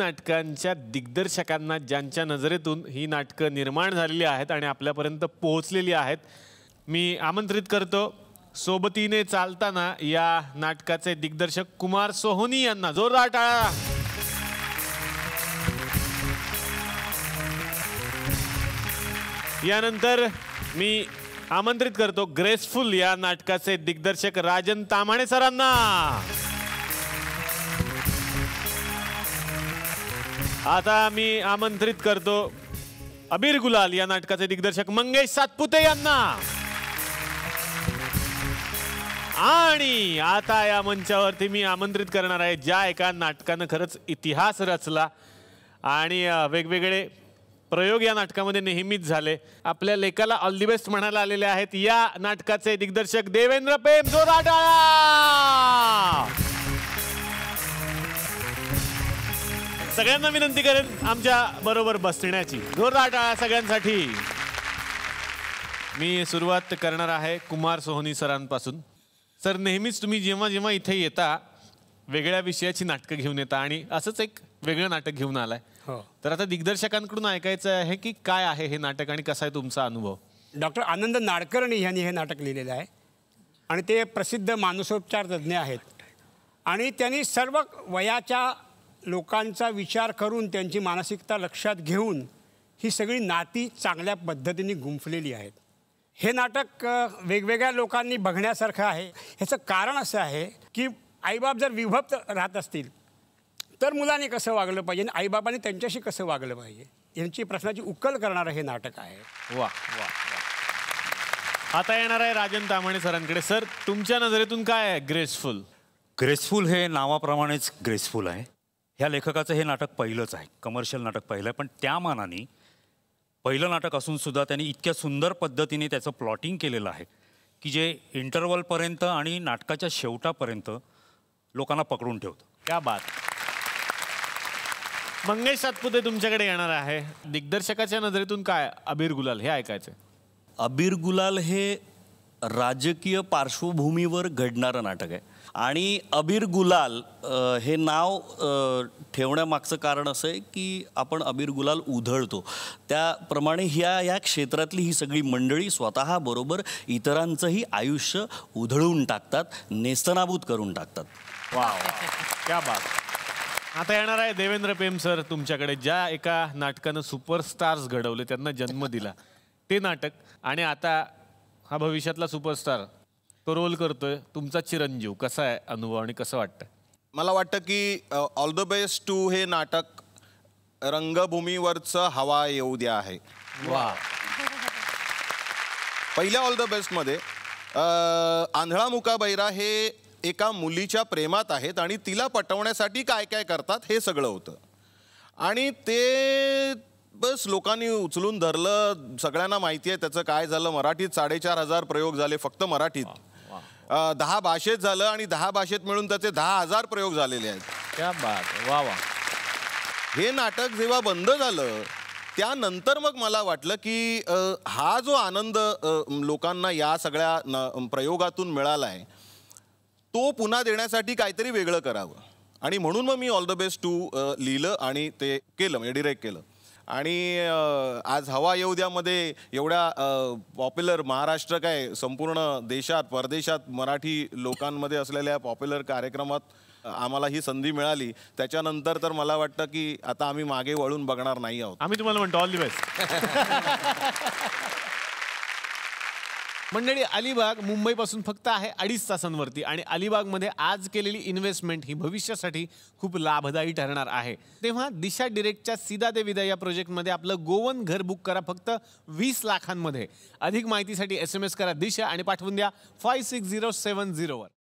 नाटकांच्या दिग्दर्शकांना ज्यांच्या नजरेतून ही नाटकं निर्माण झालेली आहेत आणि आपल्यापर्यंत पोहोचलेली आहेत मी आमंत्रित करतो सोबतीने चालताना या नाटकाचे दिग्दर्शक कुमार सोहोनी यांना जोरदार टाळा यानंतर मी आमंत्रित करतो ग्रेसफुल या नाटकाचे दिग्दर्शक राजन तामाणे सरांना आता मी आमंत्रित करतो अबीर गुलाल या नाटकाचे दिग्दर्शक मंगेश सातपुते यांना आणि आता या मंचावरती मी आमंत्रित करणार आहे ज्या एका नाटकानं खरंच इतिहास रचला आणि वेगवेगळे प्रयोग या नाटकामध्ये नेहमीच झाले आपल्या लेखाला ऑल दी बेस्ट म्हणायला आलेले आहेत या नाटकाचे दिग्दर्शक देवेंद्र पेम जोराटाळा सगळ्यांना विनंती करेन आमच्या बरोबर बसण्याची जोरदार टाळा सगळ्यांसाठी मी सुरुवात करणार आहे कुमार सोहनी सरांपासून सर नेहमीच तुम्ही जेव्हा जेव्हा इथे येता वेगळ्या विषयाची नाटकं घेऊन येता आणि असंच एक वेगळं नाटक घेऊन आलाय हो. तर आता दिग्दर्शकांकडून ऐकायचं आहे की काय आहे हे नाटक आणि कसा आहे तुमचा अनुभव डॉक्टर आनंद नाडकर्णी यांनी हे नाटक लिहिलेलं आहे आणि ते प्रसिद्ध मानसोपचार तज्ज्ञ आहेत आणि त्यांनी सर्व वयाच्या लोकांचा विचार करून त्यांची मानसिकता लक्षात घेऊन ही सगळी नाती चांगल्या पद्धतीने गुंफलेली आहेत हे नाटक वेगवेगळ्या लोकांनी बघण्यासारखं आहे ह्याचं कारण असं आहे की आईबाप जर विभक्त राहत असतील तर मुलांनी कसं वागलं पाहिजे आणि आईबाबांनी त्यांच्याशी कसं वागलं पाहिजे यांची प्रश्नाची उकल करणारं हे नाटक आहे वा वा आता येणार आहे राजन तामणे सरांकडे सर तुमच्या नजरेतून काय आहे ग्रेसफुल ग्रेसफुल हे नावाप्रमाणेच ग्रेसफुल आहे ह्या लेखकाचं हे नाटक पहिलंच आहे कमर्शियल नाटक पहिलं आहे पण त्या मानाने पहिलं नाटक असूनसुद्धा त्यांनी इतक्या सुंदर पद्धतीने त्याचं प्लॉटिंग केलेलं आहे की जे इंटरवलपर्यंत आणि नाटकाच्या शेवटापर्यंत लोकांना पकडून ठेवतं त्या बात मंगेश सातपुते तुमच्याकडे येणार आहे दिग्दर्शकाच्या नजरेतून काय अबीर गुलाल हे ऐकायचं अबीर गुलाल हे राजकीय पार्श्वभूमीवर घडणारं नाटक आहे आणि अबीर गुलाल हे नाव ठेवण्यामागचं कारण असं आहे की आपण अबीर गुलाल उधळतो त्याप्रमाणे ह्या या क्षेत्रातली ही सगळी मंडळी स्वतःबरोबर इतरांचंही आयुष्य उधळून टाकतात नेस्तनाबूत करून टाकतात वा क्या बात आता येणार आहे देवेंद्र पेम सर तुमच्याकडे ज्या एका नाटकानं सुपरस्टार्स घडवले त्यांना जन्म दिला ते नाटक आणि आता हा भविष्यातला सुपरस्टार तो रोल करतोय तुमचा चिरंजीव कसा आहे अनुभव आणि कसं वाटतं मला वाटतं की ऑल द बेस्ट टू हे नाटक रंगभूमीवरचं हवा येऊ द्या आहे वा पहिल्या ऑल द बेस्टमध्ये आंधळा मुका बैरा हे एका मुलीच्या प्रेमात आहेत आणि तिला पटवण्यासाठी काय काय करतात हे सगळं होतं आणि ते बस लोकांनी उचलून धरलं सगळ्यांना माहिती आहे त्याचं काय झालं मराठीत साडेचार हजार प्रयोग झाले फक्त मराठीत दहा भाषेत झालं आणि दहा भाषेत मिळून त्याचे दहा हजार प्रयोग झालेले आहेत त्या बात वा वा हे नाटक जेव्हा बंद झालं त्यानंतर मग मला वाटलं की हा जो आनंद लोकांना या सगळ्या प्रयोगातून मिळाला आहे तो पुन्हा देण्यासाठी काहीतरी वेगळं करावं आणि म्हणून मग मी ऑल द बेस्ट टू लिहिलं आणि ते केलं म्हणजे डिरेक्ट केलं आणि आज हवा येऊ द्यामध्ये एवढ्या पॉप्युलर महाराष्ट्र काय संपूर्ण देशात परदेशात मराठी लोकांमध्ये असलेल्या पॉप्युलर कार्यक्रमात आम्हाला ही संधी मिळाली त्याच्यानंतर तर मला वाटतं की आता आम्ही मागे वळून बघणार नाही आहोत आम्ही तुम्हाला म्हणतो ऑल दी बेस्ट मंडळी अलिबाग मुंबईपासून फक्त आहे अडीच तासांवरती आणि अलिबागमध्ये आज केलेली इन्व्हेस्टमेंट ही भविष्यासाठी खूप लाभदायी ठरणार आहे तेव्हा दिशा डिरेक्टच्या सीधा ते विदा या प्रोजेक्टमध्ये आपलं गोवन घर बुक करा फक्त वीस लाखांमध्ये अधिक माहितीसाठी एस एम एस करा दिशा आणि पाठवून द्या फाय सिक्स झिरो सेवन झिरोवर